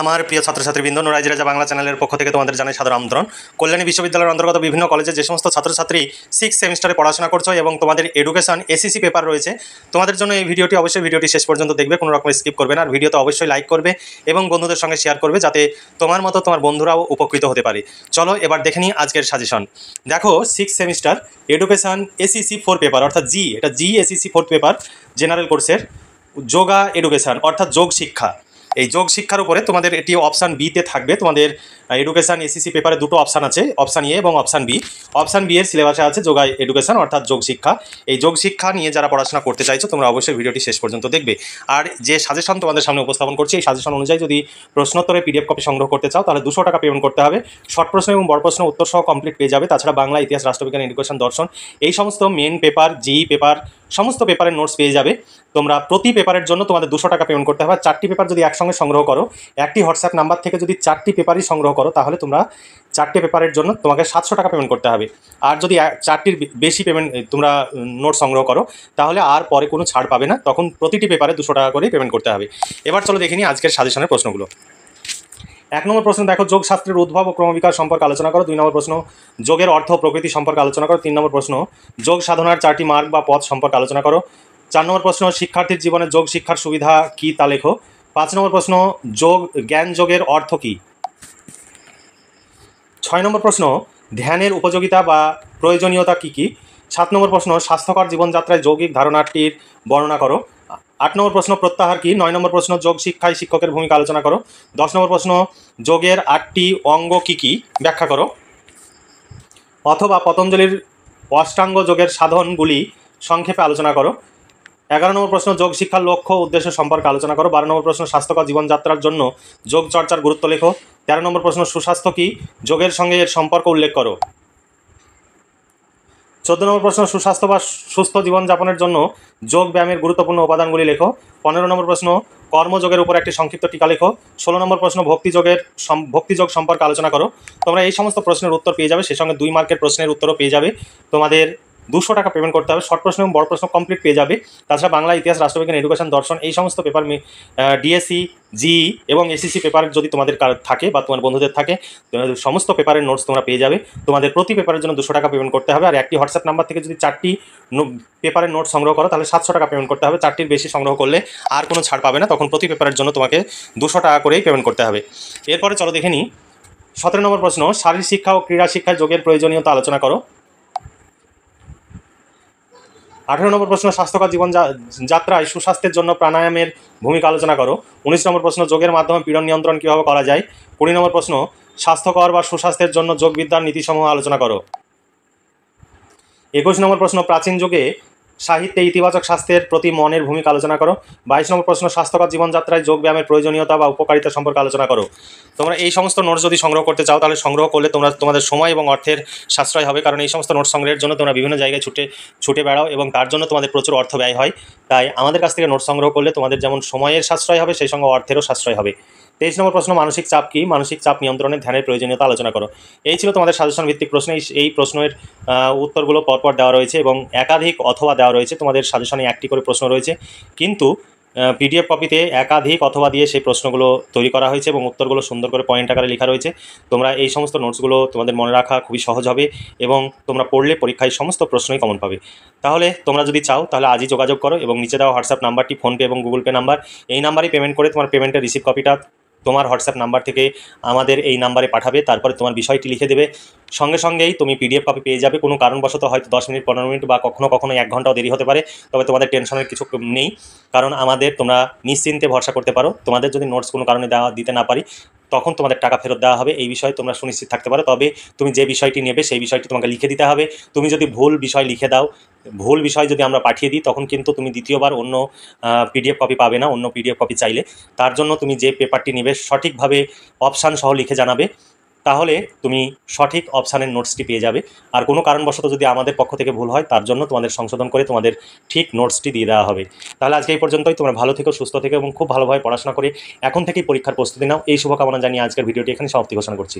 আমার প্রিয় ছাত্রছাত্রীবৃন্দ নোরাইজ রাজা বাংলা চ্যানেলের পক্ষ থেকে তোমাদের জানাই সাধারণ আমন্ত্রণ কল্যাণী বিশ্ববিদ্যালয়ের অন্তর্গত বিভিন্ন কলেজে যে সমস্ত ছাত্রছাত্রী সিক্স সেমিস্টারে পড়াশোনা করছো এবং তোমাদের এডুকেশন এসিসি পেপার রয়েছে তোমাদের জন্য এই ভিডিওটি অবশ্যই ভিডিওটি শেষ পর্যন্ত দেখবে কোনো রকম স্কিপ করবে না আর ভিডিওতে অবশ্যই লাইক করবে এবং বন্ধুদের সঙ্গে শেয়ার করবে যাতে তোমার মতো তোমার বন্ধুরাও উপকৃত হতে পারে চলো এবার দেখে নিই আজকের সাজেশন দেখো six semester education ACC four paper অর্থাৎ জি এটা জি এসিসি ফোর্থ পেপার জেনারেল কোর্সের যোগা এডুকেশন অর্থাৎ যোগ শিক্ষা এই যোগ শিক্ষার উপরে তোমাদের এটি অপশান বিতে থাকবে তোমাদের এডুকেশান এসিসি পেপারে দুটো অপশান আছে অপশান এ এবং অপশান বি অপশান বি এর সিলেবাসে আছে যোগা এডুকেশান অর্থাৎ যোগ শিক্ষা এই যোগ শিক্ষা নিয়ে যারা পড়াশোনা করতে চাইছো তোমরা অবশ্যই ভিডিওটি শেষ পর্যন্ত দেখবে আর যে সাজেশন তোমাদের সামনে উপস্থাপন করছি এই সাজেশন অনুযায়ী যদি প্রশ্নোত্তরে পিডিএফ কপি সংগ্রহ করতে চাও তাহলে দুশো টাকা পেমেন্ট করতে হবে শর্ট প্রশ্ন এবং বড় প্রশ্ন উত্তর সহ কমপ্লিট পেয়ে যাবে তাছাড়া বাংলা ইতিহাস রাষ্ট্রবিজ্ঞান এডুকেশন দর্শন এই সমস্ত মেন পেপার জিই পেপার সমস্ত পেপারের নোটস পেয়ে যাবে তোমরা প্রতি পেপারের জন্য তোমাদের দুশো টাকা পেমেন্ট করতে হবে চারটি পেপার যদি একসঙ্গে সংগ্রহ করো একটি হোয়াটসঅ্যাপ নাম্বার থেকে যদি চারটি পেপারই সংগ্রহ করো তাহলে তোমরা চারটি পেপারের জন্য তোমাকে সাতশো টাকা পেমেন্ট করতে হবে আর যদি চারটির বেশি পেমেন্ট তোমরা নোট সংগ্রহ করো তাহলে আর পরে কোনো ছাড় পাবে না তখন প্রতিটি পেপারে দুশো টাকা করেই পেমেন্ট করতে হবে এবার চলো দেখিনি আজকের সাজেশনের প্রশ্নগুলো এক নম্বর প্রশ্ন দেখো যোগ শাস্ত্রের উদ্ভব ও ক্রমবিকাশ সম্পর্কে আলোচনা করো দুই নম্বর প্রশ্ন যোগের অর্থ প্রকৃতি সম্পর্কে আলোচনা করো তিন নম্বর প্রশ্ন যোগ সাধনার চারটি মার্গ বা পথ সম্পর্কে আলোচনা করো চার নম্বর প্রশ্ন শিক্ষার্থীর জীবনে যোগ শিক্ষার সুবিধা কী তা লেখো পাঁচ নম্বর প্রশ্ন যোগ জ্ঞান যোগের অর্থ কী ছয় নম্বর প্রশ্ন ধ্যানের উপযোগিতা বা প্রয়োজনীয়তা কী কী সাত নম্বর প্রশ্ন স্বাস্থ্যকর জীবনযাত্রায় যৌগিক ধারণাটির বর্ণনা করো আট নম্বর প্রশ্ন প্রত্যাহার কি নয় নম্বর প্রশ্ন যোগ শিক্ষায় শিক্ষকের ভূমিকা আলোচনা করো দশ নম্বর প্রশ্ন যোগের আটটি অঙ্গ কি কি ব্যাখ্যা করো অথবা পতঞ্জলির অষ্টাঙ্গ যোগের সাধনগুলি সংক্ষেপে আলোচনা করো এগারো নম্বর প্রশ্ন যোগ শিক্ষার লক্ষ্য উদ্দেশ্য সম্পর্কে আলোচনা করো বারো নম্বর প্রশ্ন স্বাস্থ্যকর জীবনযাত্রার জন্য যোগ চর্চার গুরুত্ব লেখো তেরো নম্বর প্রশ্ন সুস্বাস্থ্য কি যোগের সঙ্গে এর সম্পর্ক উল্লেখ করো চোদ্দ নম্বর প্রশ্ন সুস্বাস্থ্য বা সুস্থ জীবনযাপনের জন্য যোগ ব্যায়ামের গুরুত্বপূর্ণ উপাদানগুলি লেখো পনেরো নম্বর প্রশ্ন কর্মযোগের উপর একটি সংক্ষিপ্ত টিকা লেখো ষোলো নম্বর প্রশ্ন ভক্তিযোগের ভক্তিযোগ সম্পর্কে আলোচনা করো তোমরা এই সমস্ত প্রশ্নের উত্তর পেয়ে যাবে সে সঙ্গে দুই মার্কের প্রশ্নের উত্তরও পেয়ে যাবে তোমাদের দুশো টাকা পেমেন্ট করতে হবে শর্ট প্রশ্ন এবং বড় প্রশ্ন কমপ্লিট পেয়ে যাবে তাছাড়া বাংলা ইতিহাস রাষ্ট্রবিজ্ঞান এডুকেশন দর্শন এই সমস্ত পেপার ডিএসসি জি এবং এসিসি পেপার e যদি তোমাদের থাকে বা তোমার বন্ধুদের থাকে সমস্ত পেপারের নোটস তোমরা পেয়ে যাবে তোমাদের প্রতি পেপারের জন্য দুশো টাকা পেমেন্ট করতে হবে আর একটি হোয়াটসঅ্যাপ নাম্বার থেকে যদি চারটি পেপারের নোট সংগ্রহ করো তাহলে সাতশো টাকা পেমেন্ট করতে হবে চারটির বেশি সংগ্রহ করলে আর কোনো ছাড় পাবে না তখন প্রতি পেপারের জন্য তোমাকে দুশো টাকা করেই পেমেন্ট করতে হবে এরপরে চলো দেখে নিই সতেরো নম্বর প্রশ্ন শারীরিক শিক্ষা ও ক্রীড়া শিক্ষায় যোগের প্রয়োজনীয়তা আলোচনা করো আঠেরো নম্বর প্রশ্ন স্বাস্থ্যকর জীবন যাত্রায় সুস্বাস্থ্যের জন্য প্রাণায়ামের ভূমিকা আলোচনা করো উনিশ নম্বর প্রশ্ন যোগের মাধ্যমে পীড়ন নিয়ন্ত্রণ কীভাবে করা যায় কুড়ি নম্বর প্রশ্ন স্বাস্থ্যকর বা সুস্বাস্থ্যের জন্য যোগবিদ্যার নীতিসমূহ আলোচনা করো একুশ নম্বর প্রশ্ন প্রাচীন যুগে সাহিত্যে ইতিবাচক স্বাস্থ্যের প্রতি মনের ভূমিকা আলোচনা করো বাইশ নম্বর প্রশ্ন স্বাস্থ্যকর জীবনযাত্রায় যোগব্যায়ামের প্রয়োজনীয়তা বা উপকারিতা সম্পর্কে আলোচনা করো তোমরা এই সমস্ত নোটস যদি সংগ্রহ করতে চাও তাহলে সংগ্রহ করলে তোমরা তোমাদের সময় এবং অর্থের সাশ্রয় হবে কারণ এই সমস্ত নোটস সংগ্রহের জন্য তোমরা বিভিন্ন জায়গায় ছুটে ছুটে বেড়াও এবং তার জন্য তোমাদের প্রচুর অর্থ ব্যয় হয় তাই আমাদের কাছ থেকে নোট সংগ্রহ করলে তোমাদের যেমন সময়ের সাশ্রয় হবে সেই সঙ্গে অর্থেরও সাশ্রয় হবে তেইশ নম্বর প্রশ্ন মানসিক চাপ কি মানসিক চাপ নিয়ন্ত্রণে ধ্যানের প্রয়োজনীয়তা আলোচনা করো এই ছিল তোমাদের সাজেশন ভিত্তিক প্রশ্ন এই প্রশ্নের উত্তরগুলো পরপর দেওয়া রয়েছে এবং একাধিক অথবা দেওয়া রয়েছে তোমাদের সাজেশনে একটি করে প্রশ্ন রয়েছে কিন্তু পিডিএফ কপিতে একাধিক অথবা দিয়ে সেই প্রশ্নগুলো তৈরি করা হয়েছে এবং উত্তরগুলো সুন্দর করে পয়েন্ট আকারে লেখা রয়েছে তোমরা এই সমস্ত নোটসগুলো তোমাদের মনে রাখা খুবই সহজ হবে এবং তোমরা পড়লে পরীক্ষায় সমস্ত প্রশ্নই কমন পাবে তাহলে তোমরা যদি চাও তাহলে আজই যোগাযোগ করো এবং নিচে দেওয়া হোয়াটসঅ্যাপ নাম্বারটি ফোনপে এবং গুগল পে নাম্বার এই নাম্বারেই পেমেন্ট করে তোমার পেমেন্টের রিসিভ কপিটা তোমার হোয়াটসঅ্যাপ নাম্বার থেকে আমাদের এই নাম্বারে পাঠাবে তারপরে তোমার বিষয়টি লিখে দেবে সঙ্গে সঙ্গেই তুমি পিডিএফ কপি পেয়ে যাবে কোনো কারণবশত হয়তো দশ মিনিট পনেরো মিনিট বা কখনো কখনো এক ঘন্টাও দেরি হতে পারে তবে তোমাদের টেনশনের কিছু নেই কারণ আমাদের তোমরা নিশ্চিন্তে ভরসা করতে পারো তোমাদের যদি নোটস কোনো কারণে দেওয়া দিতে না পারি তখন তোমাদের টাকা ফেরত দেওয়া হবে এই বিষয়ে তোমরা সুনিশ্চিত থাকতে পারো তবে তুমি যে বিষয়টি নেবে সেই বিষয়টি তোমাকে লিখে দিতে হবে তুমি যদি ভুল বিষয় লিখে দাও ভুল বিষয় যদি আমরা পাঠিয়ে দিই তখন কিন্তু তুমি দ্বিতীয়বার অন্য পিডিএফ কপি পাবে না অন্য পিডিএফ কপি চাইলে তার জন্য তুমি যে পেপারটি নেবে সঠিকভাবে অপশান সহ লিখে জানাবে তাহলে তুমি সঠিক অপশানের নোটসটি পেয়ে যাবে আর কোনো কারণবশত যদি আমাদের পক্ষ থেকে ভুল হয় তার জন্য তোমাদের সংশোধন করে তোমাদের ঠিক নোটসটি দিয়ে দেওয়া হবে তাহলে আজকে এই পর্যন্তই তোমরা ভালো থেকো সুস্থ থেকো এবং খুব ভালোভাবে পড়াশোনা করে এখন থেকেই পরীক্ষার প্রস্তুতি নাও এই শুভকামনা জানিয়ে আজকের ভিডিওটি এখানে সমাপ্তি ঘোষণা করছি